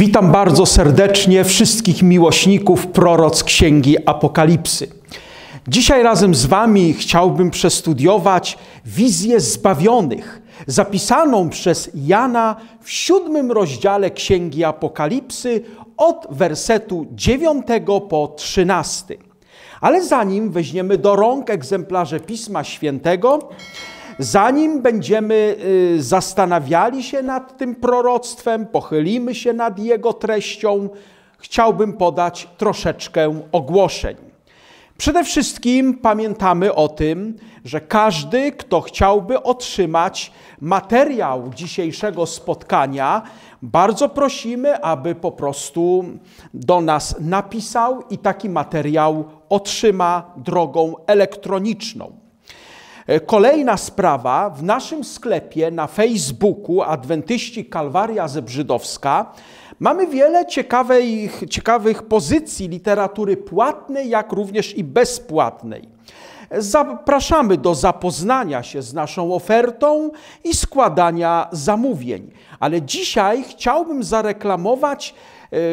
Witam bardzo serdecznie wszystkich miłośników proroc Księgi Apokalipsy. Dzisiaj razem z Wami chciałbym przestudiować wizję zbawionych, zapisaną przez Jana w siódmym rozdziale Księgi Apokalipsy od wersetu 9 po 13. Ale zanim weźmiemy do rąk egzemplarze Pisma Świętego, zanim będziemy y, zastanawiali się nad tym proroctwem, pochylimy się nad jego treścią, chciałbym podać troszeczkę ogłoszeń. Przede wszystkim pamiętamy o tym, że każdy, kto chciałby otrzymać materiał dzisiejszego spotkania, bardzo prosimy, aby po prostu do nas napisał i taki materiał otrzyma drogą elektroniczną. E, kolejna sprawa, w naszym sklepie na Facebooku Adwentyści Kalwaria Zebrzydowska mamy wiele ciekawych, ciekawych pozycji literatury płatnej, jak również i bezpłatnej. Zapraszamy do zapoznania się z naszą ofertą i składania zamówień. Ale dzisiaj chciałbym zareklamować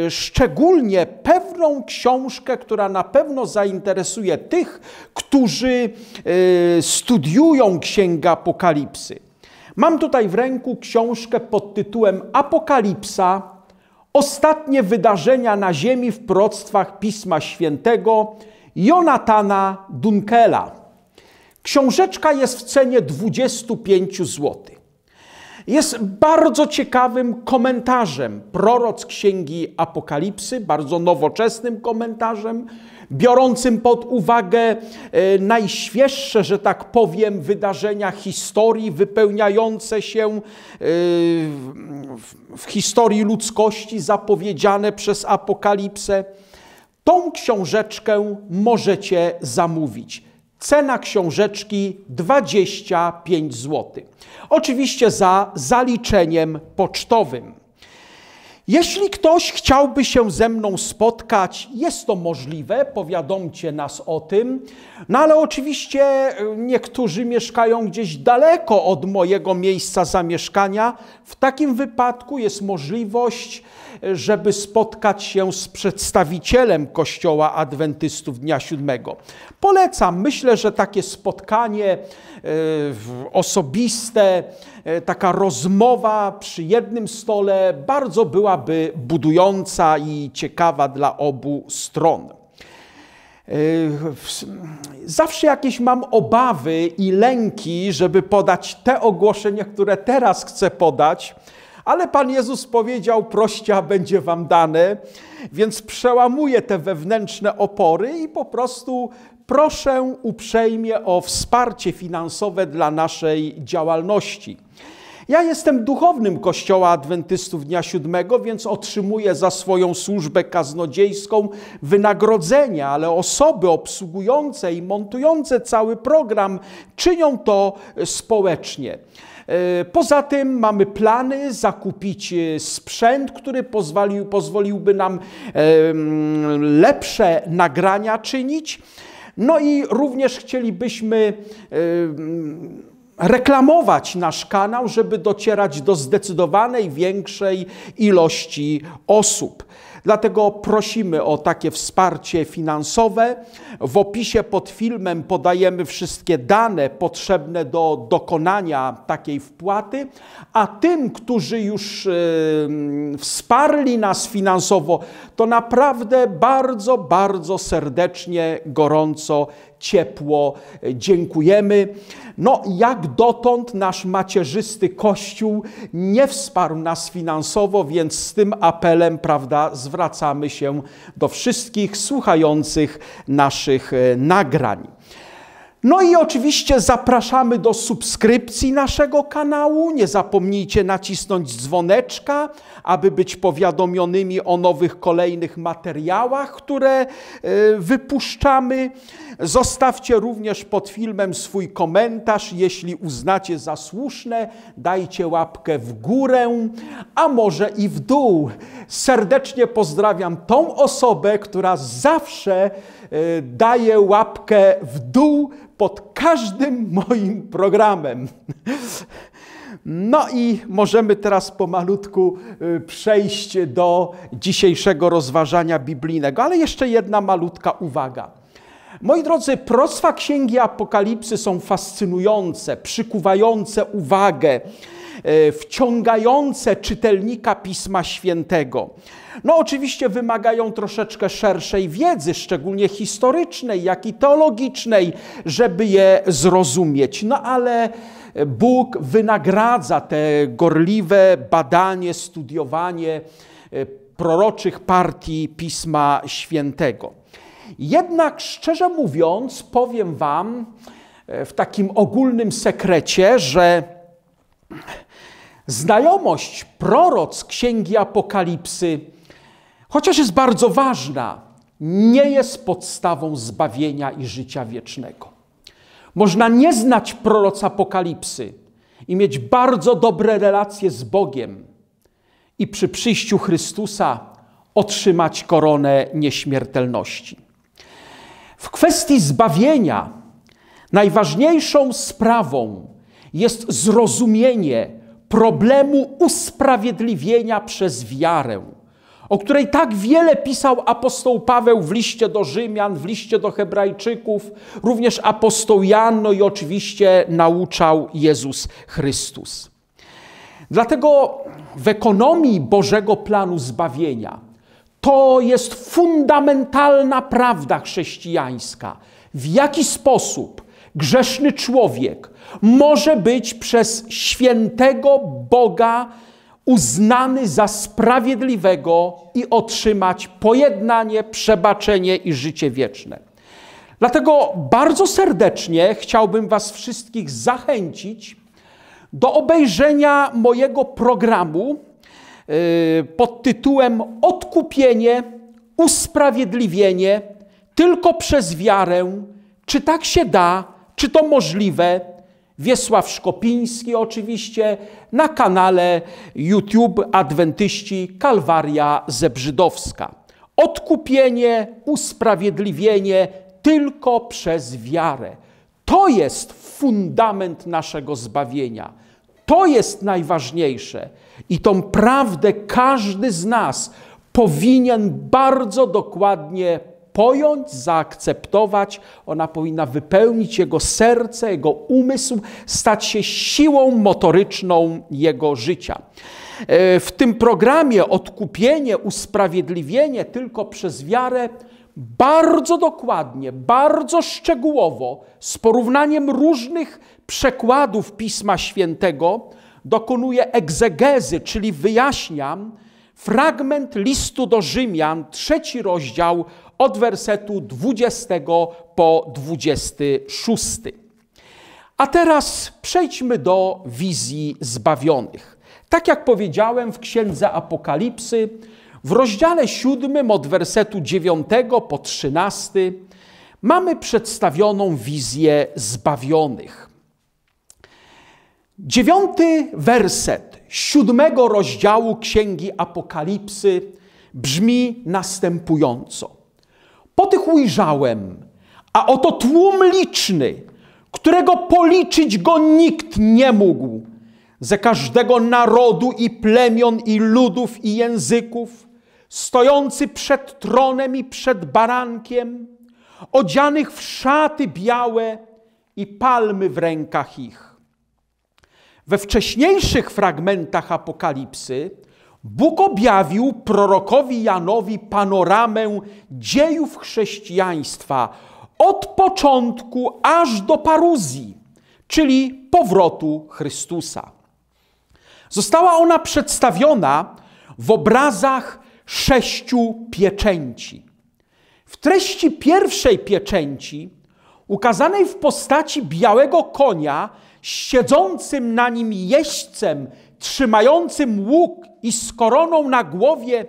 Y, szczególnie pewną książkę, która na pewno zainteresuje tych, którzy y, studiują Księgę Apokalipsy. Mam tutaj w ręku książkę pod tytułem Apokalipsa. Ostatnie wydarzenia na ziemi w proctwach Pisma Świętego Jonatana Dunkela. Książeczka jest w cenie 25 zł jest bardzo ciekawym komentarzem proroc księgi Apokalipsy, bardzo nowoczesnym komentarzem, biorącym pod uwagę e, najświeższe, że tak powiem, wydarzenia historii, wypełniające się e, w historii ludzkości, zapowiedziane przez Apokalipsę. Tą książeczkę możecie zamówić. Cena książeczki 25 zł. Oczywiście za zaliczeniem pocztowym. Jeśli ktoś chciałby się ze mną spotkać, jest to możliwe, powiadomcie nas o tym. No ale oczywiście e, niektórzy mieszkają gdzieś daleko od mojego miejsca zamieszkania. W takim wypadku jest możliwość, e, żeby spotkać się z przedstawicielem Kościoła Adwentystów Dnia Siódmego. Polecam, myślę, że takie spotkanie yy, osobiste, E, taka rozmowa przy jednym stole bardzo byłaby budująca i ciekawa dla obu stron. E, zawsze jakieś mam obawy i lęki, żeby podać te ogłoszenia, które teraz chcę podać, ale Pan Jezus powiedział: Prościa będzie Wam dane, więc przełamuję te wewnętrzne opory i po prostu proszę uprzejmie o wsparcie finansowe dla naszej działalności. Ja jestem duchownym Kościoła Adwentystów Dnia Siódmego, więc otrzymuję za swoją służbę kaznodziejską wynagrodzenia, ale osoby obsługujące i montujące cały program czynią to społecznie. E, poza tym mamy plany zakupić e, sprzęt, który pozwolił, pozwoliłby nam lepsze nagrania czynić. No i również chcielibyśmy e, reklamować nasz kanał, żeby docierać do zdecydowanej większej ilości osób. Dlatego prosimy o takie wsparcie finansowe. W opisie pod filmem podajemy wszystkie dane potrzebne do dokonania takiej wpłaty, a tym, którzy już wsparli nas finansowo, to naprawdę bardzo, bardzo serdecznie, gorąco, ciepło dziękujemy. No, jak dotąd nasz macierzysty Kościół nie wsparł nas finansowo, więc z tym apelem, prawda, zwracamy zwracamy się do wszystkich słuchających naszych e, nagrań. No i oczywiście zapraszamy do subskrypcji naszego kanału. Nie zapomnijcie nacisnąć dzwoneczka, aby być powiadomionymi o nowych kolejnych materiałach, które e, wypuszczamy. Zostawcie również pod filmem swój komentarz, jeśli uznacie za słuszne. Dajcie łapkę w górę, a może i w dół. Serdecznie pozdrawiam tą osobę, która zawsze e, daje łapkę w dół pod każdym moim programem. No i możemy teraz pomalutku e, przejść do dzisiejszego rozważania biblijnego, ale jeszcze jedna malutka uwaga. Moi drodzy, prostwa księgi Apokalipsy są fascynujące, przykuwające uwagę, e, wciągające czytelnika Pisma Świętego. No, oczywiście wymagają troszeczkę szerszej wiedzy, szczególnie historycznej, jak i teologicznej, żeby je zrozumieć. No, ale Bóg wynagradza te gorliwe badanie, studiowanie e, proroczych partii Pisma Świętego. Jednak szczerze mówiąc, powiem Wam e, w takim ogólnym sekrecie, że znajomość proroc Księgi Apokalipsy, chociaż jest bardzo ważna, nie jest podstawą zbawienia i życia wiecznego. Można nie znać proroc Apokalipsy i mieć bardzo dobre relacje z Bogiem i przy przyjściu Chrystusa otrzymać koronę nieśmiertelności. W kwestii zbawienia najważniejszą sprawą jest zrozumienie problemu usprawiedliwienia przez wiarę, o której tak wiele pisał apostoł Paweł w liście do Rzymian, w liście do Hebrajczyków, również apostoł Jan, no i oczywiście nauczał Jezus Chrystus. Dlatego w ekonomii Bożego planu zbawienia to jest fundamentalna prawda chrześcijańska. W jaki sposób grzeszny człowiek może być przez świętego Boga uznany za sprawiedliwego i otrzymać pojednanie, przebaczenie i życie wieczne. Dlatego bardzo serdecznie chciałbym Was wszystkich zachęcić do obejrzenia mojego programu Y, pod tytułem Odkupienie, usprawiedliwienie tylko przez wiarę. Czy tak się da? Czy to możliwe? Wiesław Szkopiński oczywiście na kanale YouTube Adwentyści Kalwaria Zebrzydowska. Odkupienie, usprawiedliwienie tylko przez wiarę. To jest fundament naszego zbawienia. To jest najważniejsze. I tą prawdę każdy z nas powinien bardzo dokładnie pojąć, zaakceptować. Ona powinna wypełnić jego serce, jego umysł, stać się siłą motoryczną jego życia. E, w tym programie odkupienie, usprawiedliwienie tylko przez wiarę bardzo dokładnie, bardzo szczegółowo, z porównaniem różnych przekładów Pisma Świętego, dokonuję egzegezy, czyli wyjaśniam fragment listu do Rzymian, trzeci rozdział, od wersetu 20 po 26. A teraz przejdźmy do wizji zbawionych. Tak jak powiedziałem w Księdze Apokalipsy, w rozdziale 7 od wersetu 9 po 13 mamy przedstawioną wizję zbawionych. Dziewiąty werset siódmego rozdziału Księgi Apokalipsy brzmi następująco. Po tych ujrzałem, a oto tłum liczny, którego policzyć go nikt nie mógł, ze każdego narodu i plemion i ludów i języków, stojący przed tronem i przed barankiem, odzianych w szaty białe i palmy w rękach ich we wcześniejszych fragmentach Apokalipsy Bóg objawił prorokowi Janowi panoramę dziejów chrześcijaństwa od początku aż do paruzji, czyli powrotu Chrystusa. Została ona przedstawiona w obrazach sześciu pieczęci. W treści pierwszej pieczęci, ukazanej w postaci białego konia siedzącym na nim jeźdźcem, trzymającym łuk i z koroną na głowie,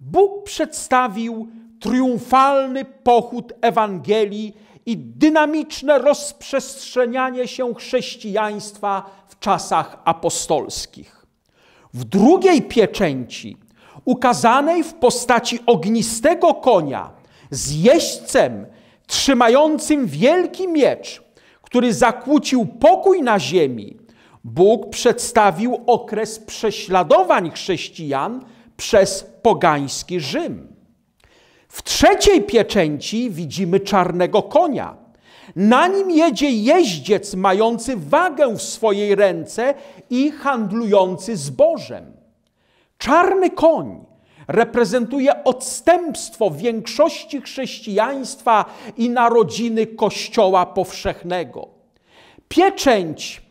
Bóg przedstawił triumfalny pochód Ewangelii i dynamiczne rozprzestrzenianie się chrześcijaństwa w czasach apostolskich. W drugiej pieczęci, ukazanej w postaci ognistego konia z jeźdźcem trzymającym wielki miecz, który zakłócił pokój na ziemi, Bóg przedstawił okres prześladowań chrześcijan przez pogański Rzym. W trzeciej pieczęci widzimy czarnego konia. Na nim jedzie jeździec mający wagę w swojej ręce i handlujący zbożem. Czarny koń reprezentuje odstępstwo większości chrześcijaństwa i narodziny Kościoła powszechnego. Pieczęć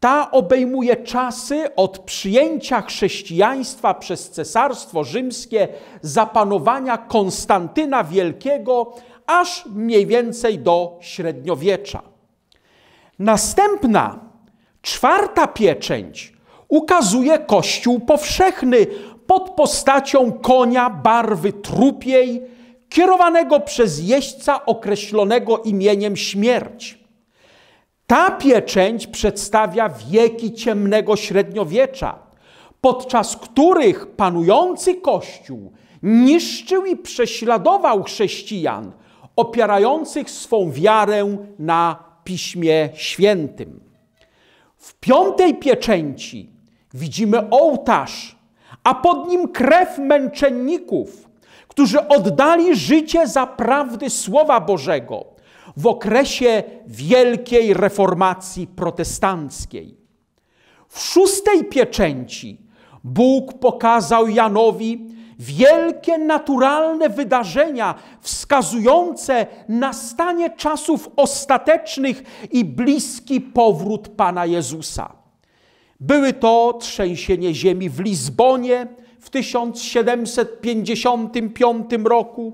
ta obejmuje czasy od przyjęcia chrześcijaństwa przez Cesarstwo Rzymskie, zapanowania Konstantyna Wielkiego, aż mniej więcej do średniowiecza. Następna, czwarta pieczęć ukazuje Kościół powszechny, pod postacią konia barwy trupiej, kierowanego przez jeźdźca określonego imieniem śmierć. Ta pieczęć przedstawia wieki ciemnego średniowiecza, podczas których panujący Kościół niszczył i prześladował chrześcijan opierających swą wiarę na Piśmie Świętym. W piątej pieczęci widzimy ołtarz a pod nim krew męczenników, którzy oddali życie za prawdy Słowa Bożego w okresie wielkiej reformacji protestanckiej. W szóstej pieczęci Bóg pokazał Janowi wielkie naturalne wydarzenia wskazujące na stanie czasów ostatecznych i bliski powrót Pana Jezusa. Były to trzęsienie ziemi w Lizbonie w 1755 roku,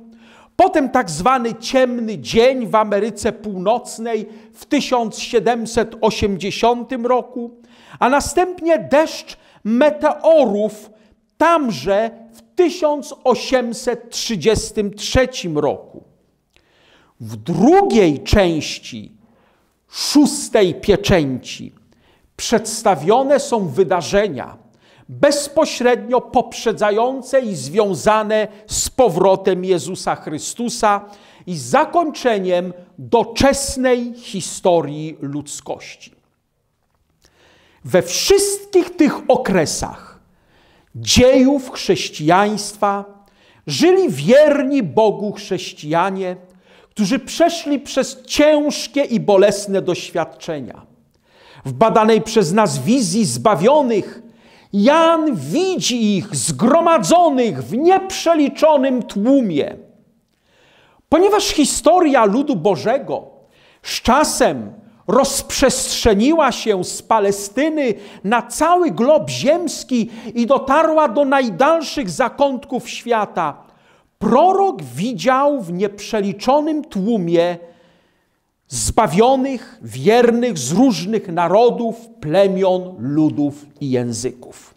potem tak zwany ciemny dzień w Ameryce Północnej w 1780 roku, a następnie deszcz meteorów tamże w 1833 roku. W drugiej części szóstej pieczęci przedstawione są wydarzenia bezpośrednio poprzedzające i związane z powrotem Jezusa Chrystusa i zakończeniem doczesnej historii ludzkości. We wszystkich tych okresach dziejów chrześcijaństwa żyli wierni Bogu chrześcijanie, którzy przeszli przez ciężkie i bolesne doświadczenia w badanej przez nas wizji zbawionych, Jan widzi ich zgromadzonych w nieprzeliczonym tłumie. Ponieważ historia ludu Bożego z czasem rozprzestrzeniła się z Palestyny na cały glob ziemski i dotarła do najdalszych zakątków świata, prorok widział w nieprzeliczonym tłumie zbawionych, wiernych z różnych narodów, plemion, ludów i języków.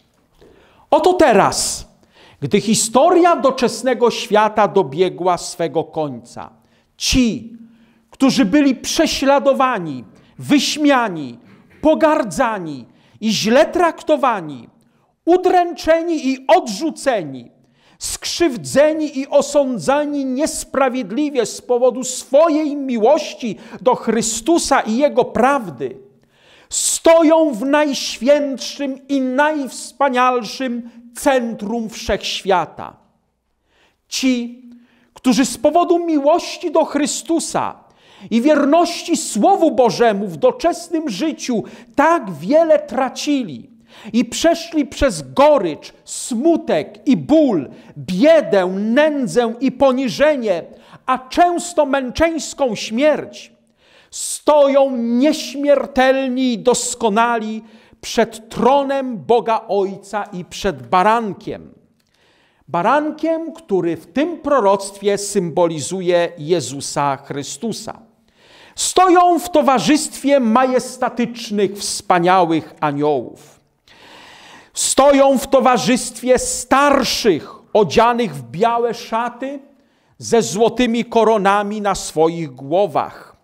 Oto teraz, gdy historia doczesnego świata dobiegła swego końca, ci, którzy byli prześladowani, wyśmiani, pogardzani i źle traktowani, udręczeni i odrzuceni, skrzywdzeni i osądzani niesprawiedliwie z powodu swojej miłości do Chrystusa i Jego prawdy, stoją w najświętszym i najwspanialszym centrum wszechświata. Ci, którzy z powodu miłości do Chrystusa i wierności Słowu Bożemu w doczesnym życiu tak wiele tracili – i przeszli przez gorycz, smutek i ból, biedę, nędzę i poniżenie, a często męczeńską śmierć, stoją nieśmiertelni i doskonali przed tronem Boga Ojca i przed barankiem. Barankiem, który w tym proroctwie symbolizuje Jezusa Chrystusa. Stoją w towarzystwie majestatycznych, wspaniałych aniołów. Stoją w towarzystwie starszych, odzianych w białe szaty, ze złotymi koronami na swoich głowach,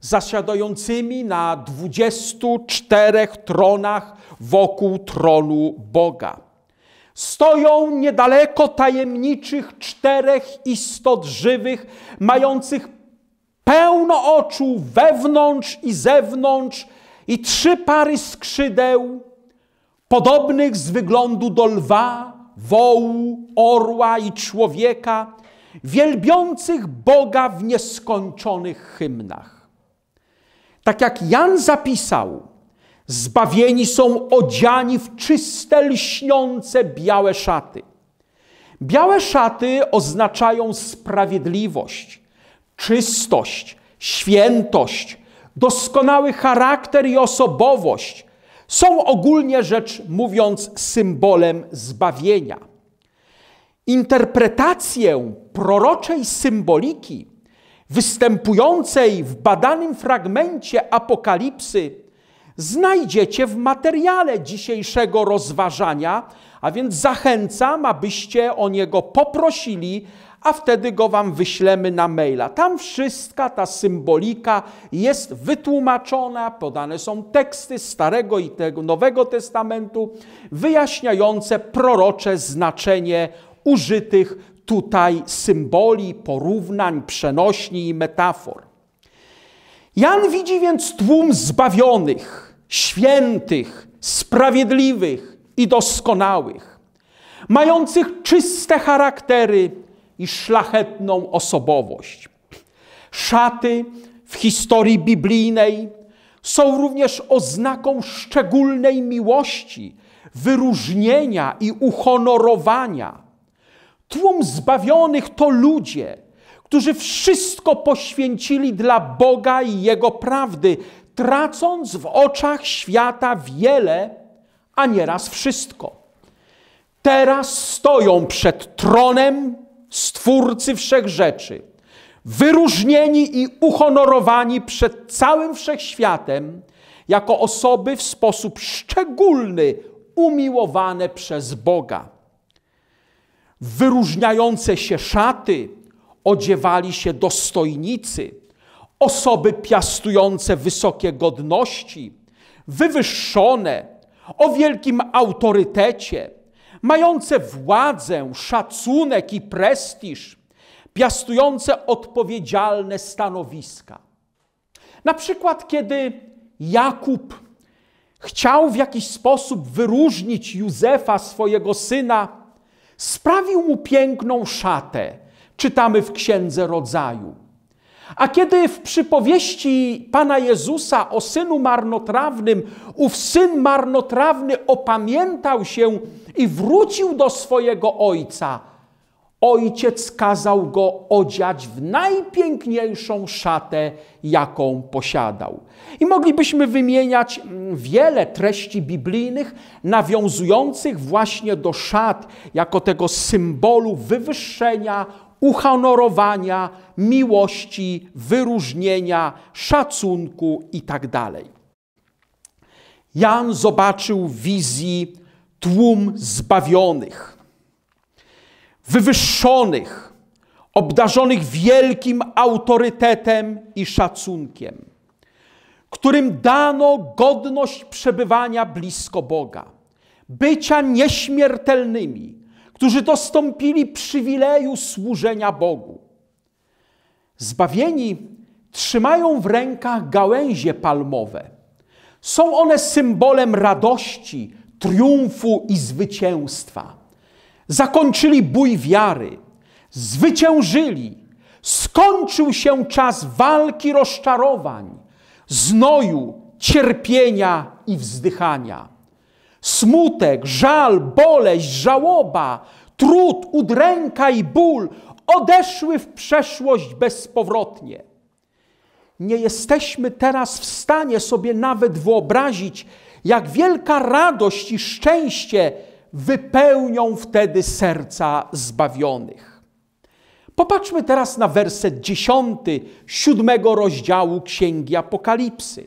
zasiadającymi na dwudziestu czterech tronach wokół tronu Boga. Stoją niedaleko tajemniczych czterech istot żywych, mających pełno oczu wewnątrz i zewnątrz i trzy pary skrzydeł, podobnych z wyglądu do lwa, wołu, orła i człowieka, wielbiących Boga w nieskończonych hymnach. Tak jak Jan zapisał, zbawieni są odziani w czyste, lśniące białe szaty. Białe szaty oznaczają sprawiedliwość, czystość, świętość, doskonały charakter i osobowość – są ogólnie rzecz mówiąc symbolem zbawienia. Interpretację proroczej symboliki występującej w badanym fragmencie Apokalipsy znajdziecie w materiale dzisiejszego rozważania, a więc zachęcam, abyście o niego poprosili, a wtedy go Wam wyślemy na maila. Tam wszystka ta symbolika jest wytłumaczona, podane są teksty Starego i tego Nowego Testamentu wyjaśniające prorocze znaczenie użytych tutaj symboli, porównań, przenośni i metafor. Jan widzi więc tłum zbawionych, świętych, sprawiedliwych i doskonałych, mających czyste charaktery, i szlachetną osobowość. Szaty w historii biblijnej są również oznaką szczególnej miłości, wyróżnienia i uhonorowania. Tłum zbawionych to ludzie, którzy wszystko poświęcili dla Boga i Jego prawdy, tracąc w oczach świata wiele, a nieraz wszystko. Teraz stoją przed tronem Stwórcy wszech rzeczy, wyróżnieni i uhonorowani przed całym wszechświatem, jako osoby w sposób szczególny umiłowane przez Boga. Wyróżniające się szaty odziewali się dostojnicy, osoby piastujące wysokie godności, wywyższone, o wielkim autorytecie mające władzę, szacunek i prestiż, piastujące odpowiedzialne stanowiska. Na przykład, kiedy Jakub chciał w jakiś sposób wyróżnić Józefa, swojego syna, sprawił mu piękną szatę. Czytamy w Księdze Rodzaju. A kiedy w przypowieści Pana Jezusa o synu marnotrawnym, ów syn marnotrawny opamiętał się i wrócił do swojego ojca, ojciec kazał go odziać w najpiękniejszą szatę, jaką posiadał. I moglibyśmy wymieniać mm, wiele treści biblijnych nawiązujących właśnie do szat jako tego symbolu wywyższenia, uhonorowania, miłości, wyróżnienia, szacunku itd. Tak Jan zobaczył w wizji tłum zbawionych, wywyższonych, obdarzonych wielkim autorytetem i szacunkiem, którym dano godność przebywania blisko Boga, bycia nieśmiertelnymi, którzy dostąpili przywileju służenia Bogu. Zbawieni trzymają w rękach gałęzie palmowe. Są one symbolem radości, triumfu i zwycięstwa. Zakończyli bój wiary, zwyciężyli, skończył się czas walki rozczarowań, znoju, cierpienia i wzdychania. Smutek, żal, boleść, żałoba, trud, udręka i ból odeszły w przeszłość bezpowrotnie. Nie jesteśmy teraz w stanie sobie nawet wyobrazić, jak wielka radość i szczęście wypełnią wtedy serca zbawionych. Popatrzmy teraz na werset dziesiąty siódmego rozdziału Księgi Apokalipsy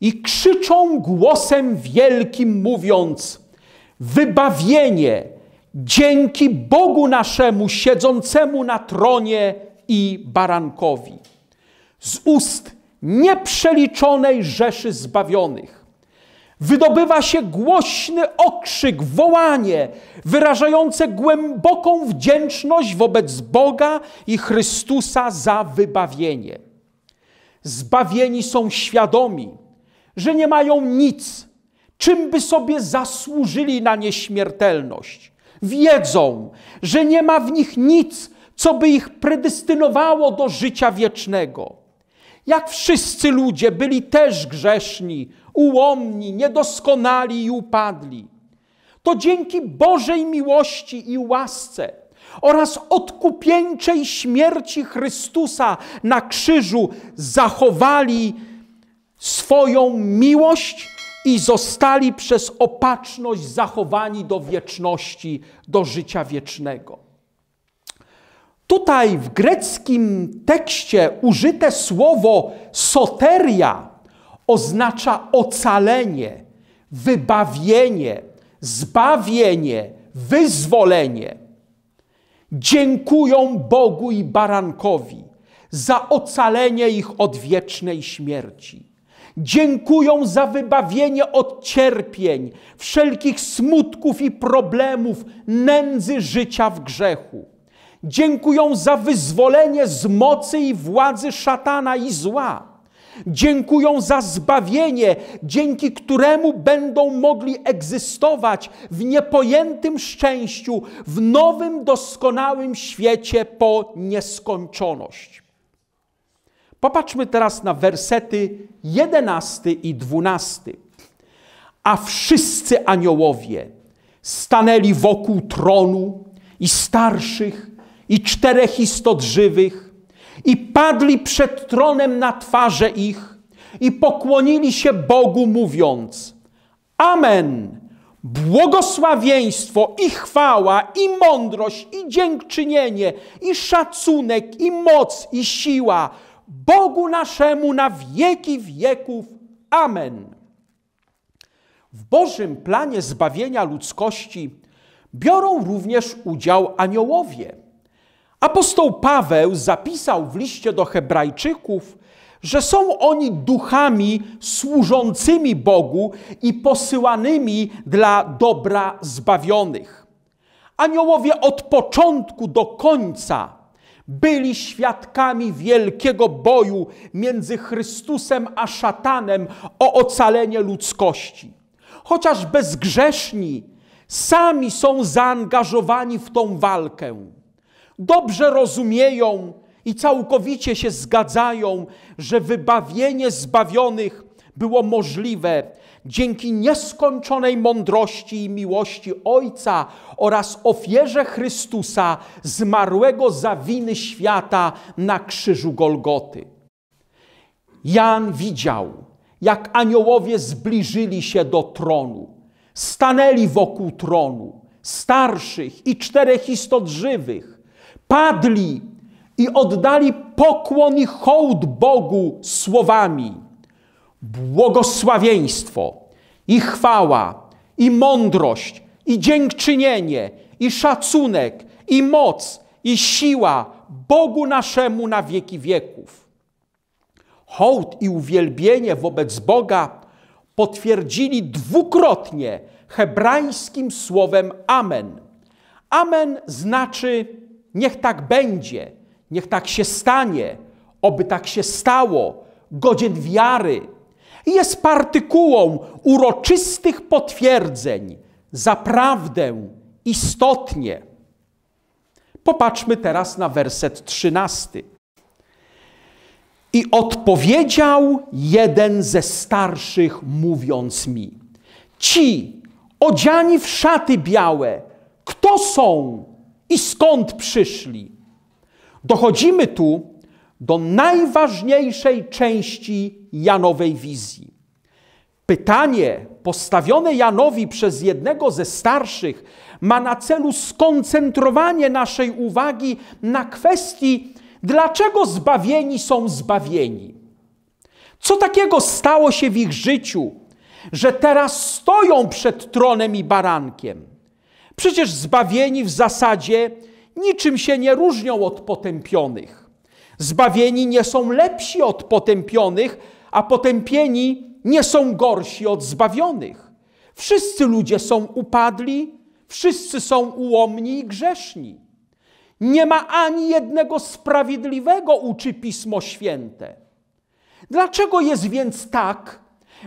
i krzyczą głosem wielkim, mówiąc: Wybawienie dzięki Bogu naszemu, siedzącemu na tronie i barankowi. Z ust nieprzeliczonej rzeszy zbawionych. Wydobywa się głośny okrzyk, wołanie, wyrażające głęboką wdzięczność wobec Boga i Chrystusa za wybawienie. Zbawieni są świadomi, że nie mają nic, czym by sobie zasłużyli na nieśmiertelność. Wiedzą, że nie ma w nich nic, co by ich predestynowało do życia wiecznego. Jak wszyscy ludzie byli też grzeszni, ułomni, niedoskonali i upadli. To dzięki Bożej miłości i łasce oraz odkupieńczej śmierci Chrystusa na krzyżu zachowali swoją miłość i zostali przez opatrzność zachowani do wieczności, do życia wiecznego. Tutaj w greckim tekście użyte słowo soteria oznacza ocalenie, wybawienie, zbawienie, wyzwolenie. Dziękują Bogu i Barankowi za ocalenie ich od wiecznej śmierci. Dziękują za wybawienie od cierpień, wszelkich smutków i problemów, nędzy życia w grzechu. Dziękują za wyzwolenie z mocy i władzy szatana i zła. Dziękują za zbawienie, dzięki któremu będą mogli egzystować w niepojętym szczęściu, w nowym, doskonałym świecie po nieskończoność. Popatrzmy teraz na wersety 11 i 12. A wszyscy aniołowie stanęli wokół tronu i starszych, i czterech istot żywych, i padli przed tronem na twarze ich, i pokłonili się Bogu, mówiąc: Amen. Błogosławieństwo i chwała, i mądrość, i dziękczynienie, i szacunek, i moc, i siła Bogu naszemu na wieki wieków. Amen. W Bożym planie zbawienia ludzkości biorą również udział aniołowie. Apostoł Paweł zapisał w liście do Hebrajczyków, że są oni duchami służącymi Bogu i posyłanymi dla dobra zbawionych. Aniołowie od początku do końca byli świadkami wielkiego boju między Chrystusem a szatanem o ocalenie ludzkości. Chociaż bezgrzeszni, sami są zaangażowani w tą walkę. Dobrze rozumieją i całkowicie się zgadzają, że wybawienie zbawionych było możliwe dzięki nieskończonej mądrości i miłości Ojca oraz ofierze Chrystusa, zmarłego za winy świata na krzyżu Golgoty. Jan widział, jak aniołowie zbliżyli się do tronu, stanęli wokół tronu, starszych i czterech istot żywych, padli i oddali pokłon i hołd Bogu słowami – błogosławieństwo i chwała i mądrość i dziękczynienie i szacunek i moc i siła Bogu naszemu na wieki wieków. Hołd i uwielbienie wobec Boga potwierdzili dwukrotnie hebrajskim słowem Amen. Amen znaczy niech tak będzie, niech tak się stanie, oby tak się stało, godzien wiary, jest partykułą uroczystych potwierdzeń, zaprawdę, istotnie. Popatrzmy teraz na werset trzynasty. I odpowiedział jeden ze starszych, mówiąc mi: Ci, odziani w szaty białe, kto są i skąd przyszli? Dochodzimy tu do najważniejszej części Janowej wizji. Pytanie postawione Janowi przez jednego ze starszych ma na celu skoncentrowanie naszej uwagi na kwestii, dlaczego zbawieni są zbawieni. Co takiego stało się w ich życiu, że teraz stoją przed tronem i barankiem? Przecież zbawieni w zasadzie niczym się nie różnią od potępionych. Zbawieni nie są lepsi od potępionych, a potępieni nie są gorsi od zbawionych. Wszyscy ludzie są upadli, wszyscy są ułomni i grzeszni. Nie ma ani jednego sprawiedliwego, uczy Pismo Święte. Dlaczego jest więc tak,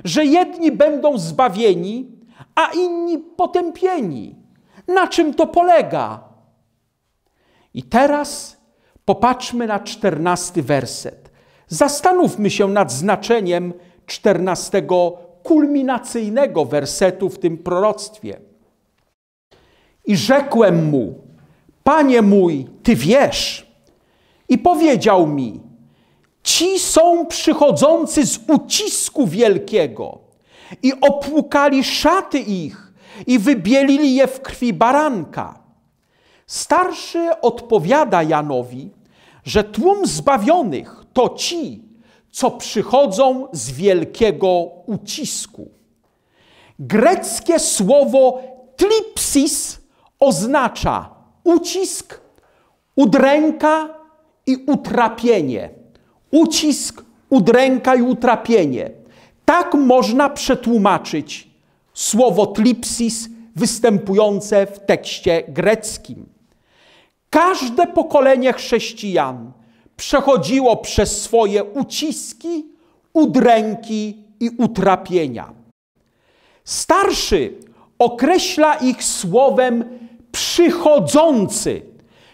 że jedni będą zbawieni, a inni potępieni? Na czym to polega? I teraz popatrzmy na czternasty werset. Zastanówmy się nad znaczeniem czternastego kulminacyjnego wersetu w tym proroctwie. I rzekłem mu, Panie mój, Ty wiesz. I powiedział mi, ci są przychodzący z ucisku wielkiego i opłukali szaty ich i wybielili je w krwi baranka. Starszy odpowiada Janowi, że tłum zbawionych to ci, co przychodzą z wielkiego ucisku. Greckie słowo tlipsis oznacza ucisk, udręka i utrapienie. Ucisk, udręka i utrapienie. Tak można przetłumaczyć słowo tlipsis występujące w tekście greckim. Każde pokolenie chrześcijan przechodziło przez swoje uciski, udręki i utrapienia. Starszy określa ich słowem przychodzący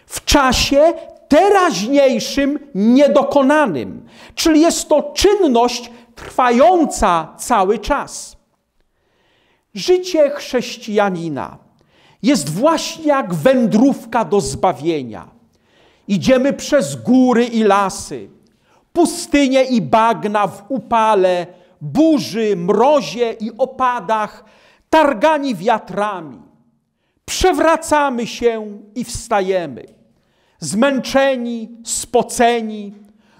w czasie teraźniejszym niedokonanym, czyli jest to czynność trwająca cały czas. Życie chrześcijanina jest właśnie jak wędrówka do zbawienia Idziemy przez góry i lasy, pustynie i bagna w upale, burzy, mrozie i opadach, targani wiatrami. Przewracamy się i wstajemy. Zmęczeni, spoceni,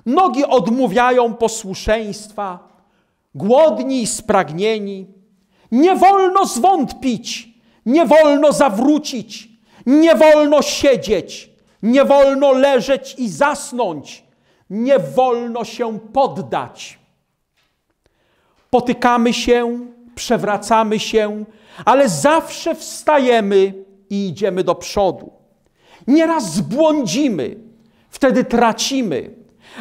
nogi odmawiają posłuszeństwa, głodni i spragnieni. Nie wolno zwątpić, nie wolno zawrócić, nie wolno siedzieć nie wolno leżeć i zasnąć. Nie wolno się poddać. Potykamy się, przewracamy się, ale zawsze wstajemy i idziemy do przodu. Nieraz zbłądzimy, wtedy tracimy,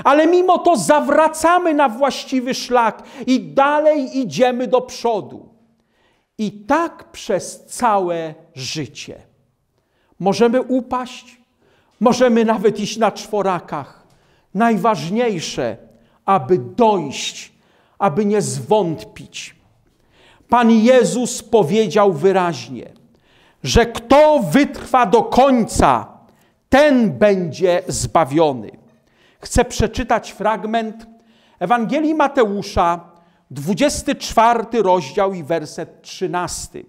ale mimo to zawracamy na właściwy szlak i dalej idziemy do przodu. I tak przez całe życie. Możemy upaść, Możemy nawet iść na czworakach. Najważniejsze, aby dojść, aby nie zwątpić. Pan Jezus powiedział wyraźnie, że kto wytrwa do końca, ten będzie zbawiony. Chcę przeczytać fragment Ewangelii Mateusza, 24 rozdział i werset 13.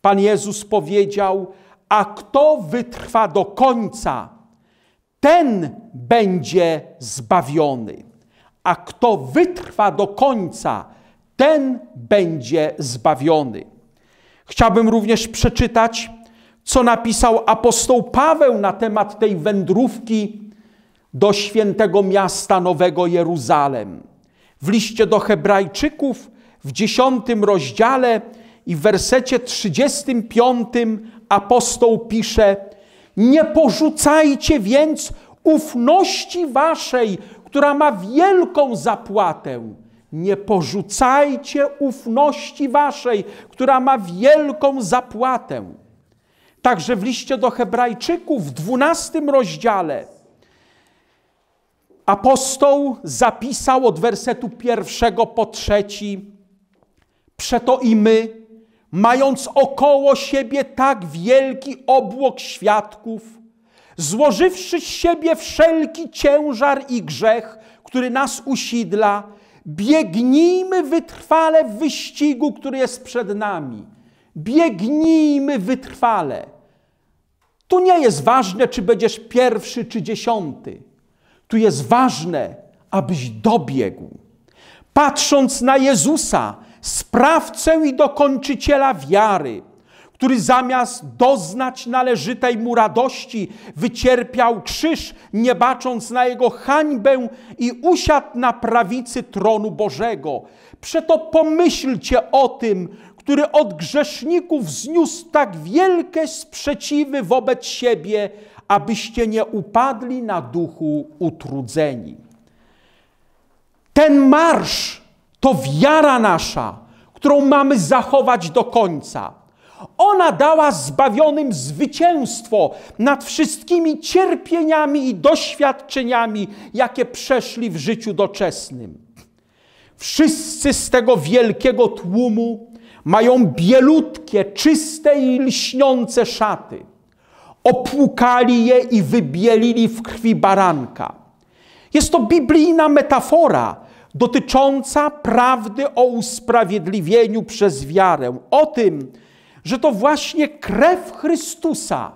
Pan Jezus powiedział: A kto wytrwa do końca, ten będzie zbawiony. A kto wytrwa do końca, ten będzie zbawiony. Chciałbym również przeczytać, co napisał apostoł Paweł na temat tej wędrówki do świętego miasta Nowego Jeruzalem. W liście do Hebrajczyków w dziesiątym rozdziale i w wersecie 35 apostoł pisze: nie porzucajcie więc ufności waszej, która ma wielką zapłatę. Nie porzucajcie ufności waszej, która ma wielką zapłatę. Także w liście do Hebrajczyków w dwunastym rozdziale apostoł zapisał od wersetu pierwszego po trzeci: Przeto i my, mając około siebie tak wielki obłok świadków, złożywszy z siebie wszelki ciężar i grzech, który nas usidla, biegnijmy wytrwale w wyścigu, który jest przed nami. Biegnijmy wytrwale. Tu nie jest ważne, czy będziesz pierwszy czy dziesiąty. Tu jest ważne, abyś dobiegł. Patrząc na Jezusa, sprawcę i dokończyciela wiary, który zamiast doznać należytej mu radości, wycierpiał krzyż, nie bacząc na jego hańbę i usiadł na prawicy tronu Bożego. Przeto pomyślcie o tym, który od grzeszników zniósł tak wielkie sprzeciwy wobec siebie, abyście nie upadli na duchu utrudzeni. Ten marsz to wiara nasza, którą mamy zachować do końca. Ona dała zbawionym zwycięstwo nad wszystkimi cierpieniami i doświadczeniami, jakie przeszli w życiu doczesnym. Wszyscy z tego wielkiego tłumu mają bielutkie, czyste i lśniące szaty. Opłukali je i wybielili w krwi baranka. Jest to biblijna metafora, dotycząca prawdy o usprawiedliwieniu przez wiarę, o tym, że to właśnie krew Chrystusa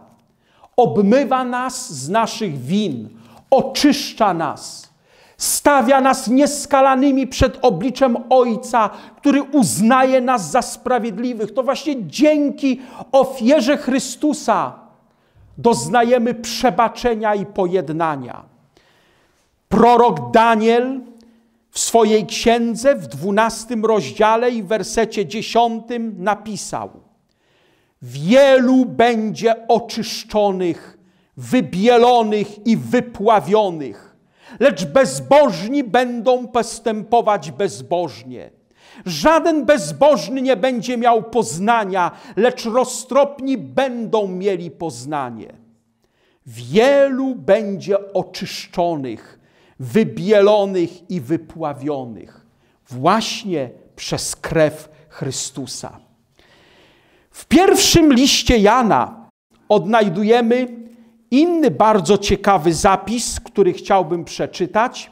obmywa nas z naszych win, oczyszcza nas, stawia nas nieskalanymi przed obliczem Ojca, który uznaje nas za sprawiedliwych. To właśnie dzięki ofierze Chrystusa doznajemy przebaczenia i pojednania. Prorok Daniel w swojej księdze w dwunastym rozdziale i wersecie dziesiątym napisał: Wielu będzie oczyszczonych, wybielonych i wypławionych, lecz bezbożni będą postępować bezbożnie. Żaden bezbożny nie będzie miał poznania, lecz roztropni będą mieli poznanie. Wielu będzie oczyszczonych, wybielonych i wypławionych właśnie przez krew Chrystusa. W pierwszym liście Jana odnajdujemy inny bardzo ciekawy zapis, który chciałbym przeczytać.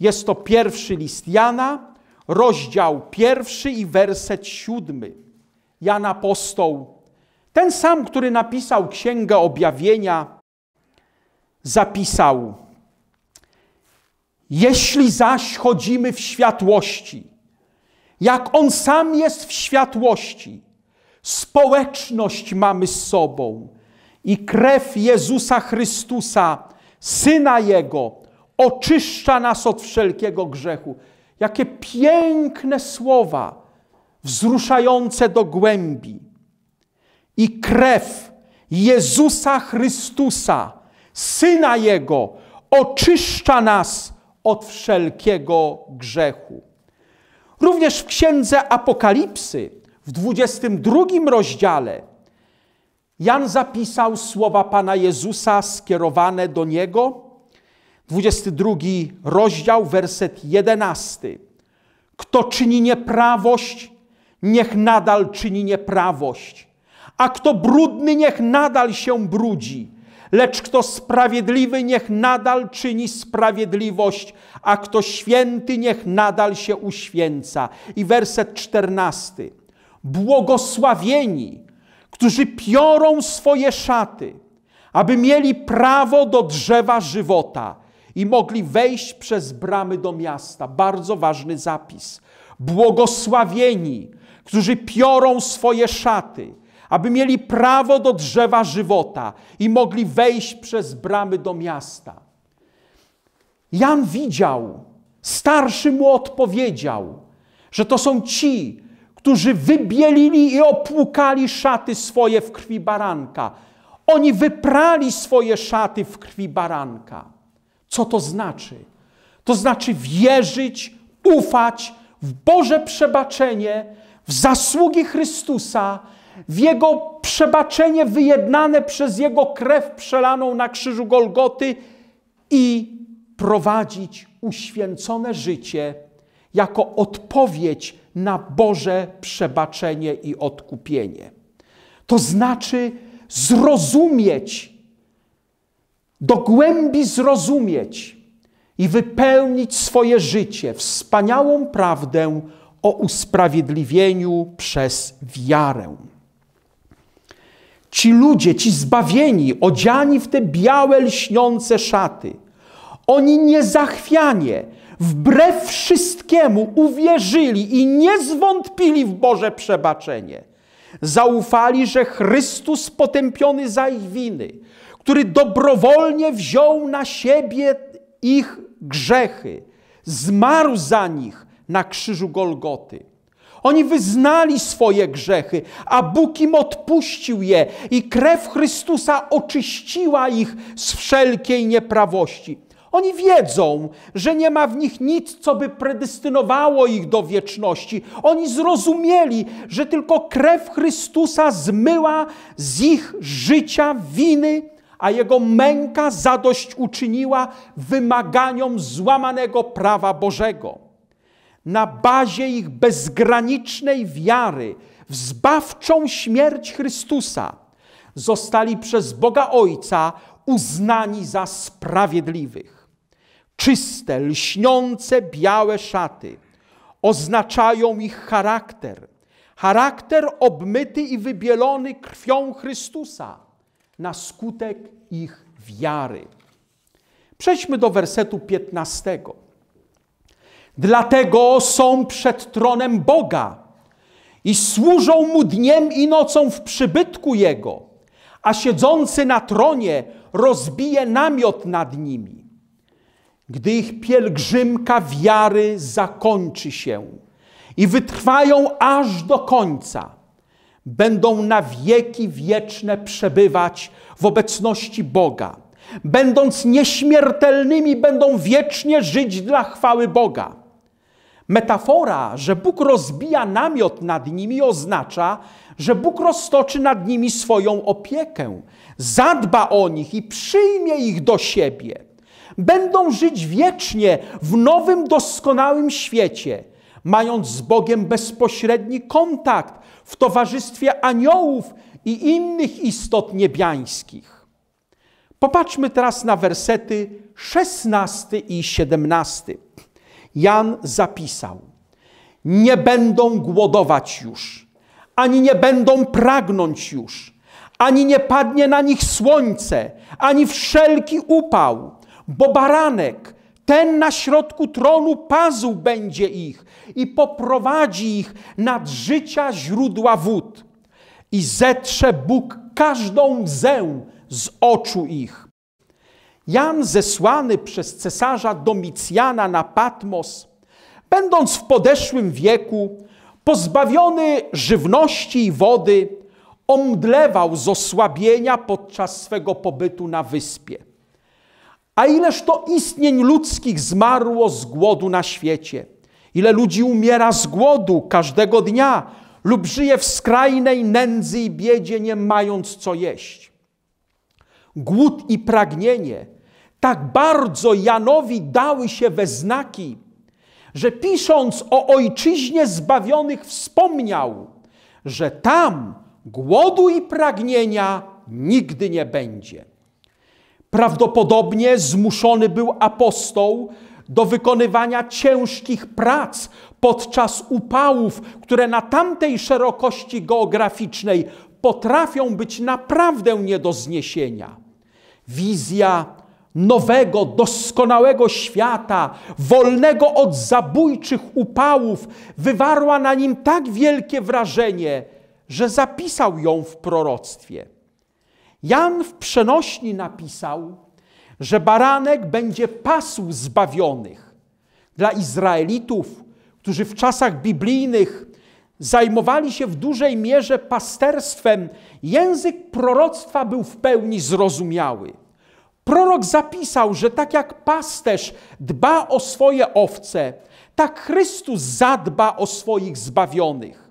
Jest to pierwszy list Jana, rozdział pierwszy i werset siódmy. Jan apostoł, ten sam, który napisał Księgę Objawienia, zapisał: jeśli zaś chodzimy w światłości, jak On sam jest w światłości, społeczność mamy z sobą i krew Jezusa Chrystusa, Syna Jego, oczyszcza nas od wszelkiego grzechu. Jakie piękne słowa, wzruszające do głębi. I krew Jezusa Chrystusa, Syna Jego, oczyszcza nas od wszelkiego grzechu. Również w księdze Apokalipsy, w 22 rozdziale, Jan zapisał słowa Pana Jezusa skierowane do niego. 22 rozdział, werset 11. Kto czyni nieprawość, niech nadal czyni nieprawość, a kto brudny, niech nadal się brudzi Lecz kto sprawiedliwy, niech nadal czyni sprawiedliwość, a kto święty, niech nadal się uświęca. I werset czternasty. Błogosławieni, którzy piorą swoje szaty, aby mieli prawo do drzewa żywota i mogli wejść przez bramy do miasta. Bardzo ważny zapis. Błogosławieni, którzy piorą swoje szaty aby mieli prawo do drzewa żywota i mogli wejść przez bramy do miasta. Jan widział, starszy mu odpowiedział, że to są ci, którzy wybielili i opłukali szaty swoje w krwi baranka. Oni wyprali swoje szaty w krwi baranka. Co to znaczy? To znaczy wierzyć, ufać w Boże przebaczenie, w zasługi Chrystusa, w Jego przebaczenie wyjednane przez Jego krew przelaną na krzyżu Golgoty i prowadzić uświęcone życie jako odpowiedź na Boże przebaczenie i odkupienie. To znaczy zrozumieć, do głębi zrozumieć i wypełnić swoje życie wspaniałą prawdę o usprawiedliwieniu przez wiarę. Ci ludzie, ci zbawieni, odziani w te białe, lśniące szaty, oni niezachwianie, wbrew wszystkiemu uwierzyli i nie zwątpili w Boże przebaczenie. Zaufali, że Chrystus potępiony za ich winy, który dobrowolnie wziął na siebie ich grzechy, zmarł za nich na krzyżu Golgoty oni wyznali swoje grzechy, a Bóg im odpuścił je i krew Chrystusa oczyściła ich z wszelkiej nieprawości. Oni wiedzą, że nie ma w nich nic, co by predestynowało ich do wieczności. Oni zrozumieli, że tylko krew Chrystusa zmyła z ich życia winy, a jego męka zadośćuczyniła wymaganiom złamanego prawa Bożego na bazie ich bezgranicznej wiary w zbawczą śmierć Chrystusa, zostali przez Boga Ojca uznani za sprawiedliwych. Czyste, lśniące białe szaty oznaczają ich charakter. Charakter obmyty i wybielony krwią Chrystusa na skutek ich wiary. Przejdźmy do wersetu 15. Dlatego są przed tronem Boga i służą mu dniem i nocą w przybytku jego, a siedzący na tronie rozbije namiot nad nimi. Gdy ich pielgrzymka wiary zakończy się i wytrwają aż do końca, będą na wieki wieczne przebywać w obecności Boga. Będąc nieśmiertelnymi, będą wiecznie żyć dla chwały Boga. Metafora, że Bóg rozbija namiot nad nimi, oznacza, że Bóg roztoczy nad nimi swoją opiekę, zadba o nich i przyjmie ich do siebie. Będą żyć wiecznie w nowym, doskonałym świecie, mając z Bogiem bezpośredni kontakt w towarzystwie aniołów i innych istot niebiańskich. Popatrzmy teraz na wersety 16 i 17. Jan zapisał: Nie będą głodować już, ani nie będą pragnąć już, ani nie padnie na nich słońce, ani wszelki upał, bo baranek, ten na środku tronu pazł będzie ich i poprowadzi ich nad życia źródła wód. I zetrze Bóg każdą zę z oczu ich Jan zesłany przez cesarza Domicjana na Patmos, będąc w podeszłym wieku, pozbawiony żywności i wody, omdlewał z osłabienia podczas swego pobytu na wyspie. A ileż to istnień ludzkich zmarło z głodu na świecie? Ile ludzi umiera z głodu każdego dnia lub żyje w skrajnej nędzy i biedzie, nie mając co jeść? Głód i pragnienie tak bardzo Janowi dały się we znaki, że pisząc o ojczyźnie zbawionych wspomniał, że tam głodu i pragnienia nigdy nie będzie. Prawdopodobnie zmuszony był apostoł do wykonywania ciężkich prac podczas upałów, które na tamtej szerokości geograficznej potrafią być naprawdę nie do zniesienia. Wizja nowego, doskonałego świata, wolnego od zabójczych upałów, wywarła na nim tak wielkie wrażenie, że zapisał ją w proroctwie. Jan w przenośni napisał, że baranek będzie pasł zbawionych. Dla Izraelitów, którzy w czasach biblijnych zajmowali się w dużej mierze pasterstwem, język proroctwa był w pełni zrozumiały. Prorok zapisał, że tak jak pasterz dba o swoje owce, tak Chrystus zadba o swoich zbawionych.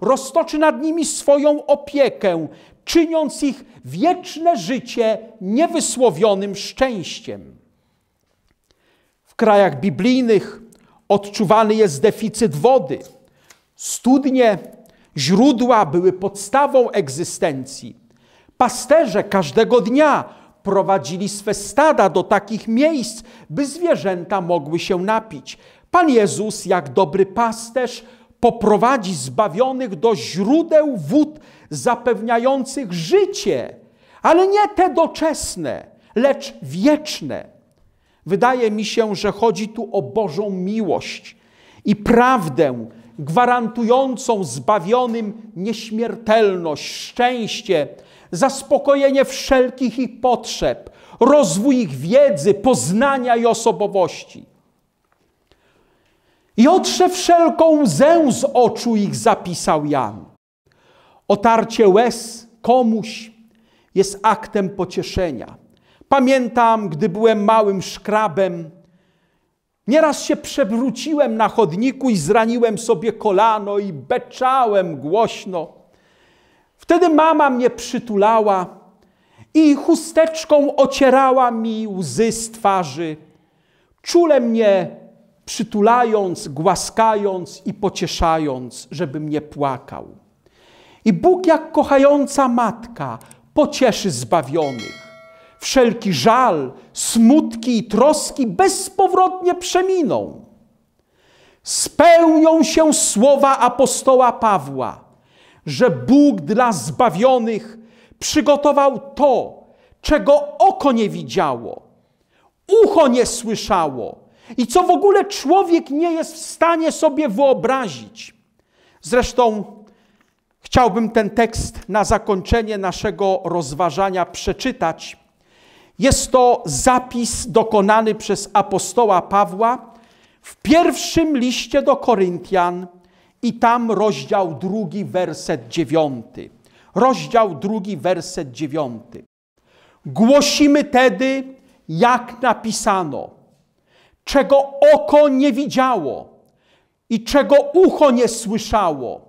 Roztoczy nad nimi swoją opiekę, czyniąc ich wieczne życie niewysłowionym szczęściem. W krajach biblijnych odczuwany jest deficyt wody. Studnie, źródła były podstawą egzystencji. Pasterze każdego dnia prowadzili swe stada do takich miejsc, by zwierzęta mogły się napić. Pan Jezus, jak dobry pasterz, poprowadzi zbawionych do źródeł wód zapewniających życie, ale nie te doczesne, lecz wieczne. Wydaje mi się, że chodzi tu o Bożą miłość i prawdę gwarantującą zbawionym nieśmiertelność, szczęście, zaspokojenie wszelkich ich potrzeb, rozwój ich wiedzy, poznania i osobowości. I otrze wszelką łzę z oczu ich, zapisał Jan. Otarcie łez komuś jest aktem pocieszenia. Pamiętam, gdy byłem małym szkrabem, nieraz się przewróciłem na chodniku i zraniłem sobie kolano i beczałem głośno. Wtedy mama mnie przytulała i chusteczką ocierała mi łzy z twarzy. Czule mnie przytulając, głaskając i pocieszając, żeby mnie płakał. I Bóg, jak kochająca matka, pocieszy zbawionych. Wszelki żal, smutki i troski bezpowrotnie przeminą. Spełnią się słowa apostoła Pawła że Bóg dla zbawionych przygotował to, czego oko nie widziało, ucho nie słyszało i co w ogóle człowiek nie jest w stanie sobie wyobrazić. Zresztą chciałbym ten tekst na zakończenie naszego rozważania przeczytać. Jest to zapis dokonany przez apostoła Pawła w pierwszym liście do Koryntian, i tam rozdział drugi, werset dziewiąty. Rozdział drugi, werset dziewiąty. Głosimy tedy, jak napisano, czego oko nie widziało i czego ucho nie słyszało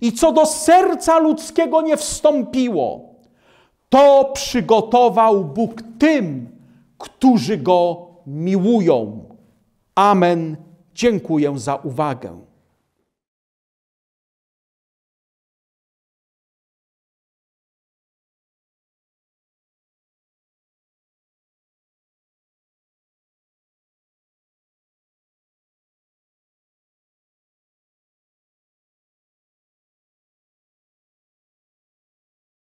i co do serca ludzkiego nie wstąpiło, to przygotował Bóg tym, którzy Go miłują. Amen. Dziękuję za uwagę.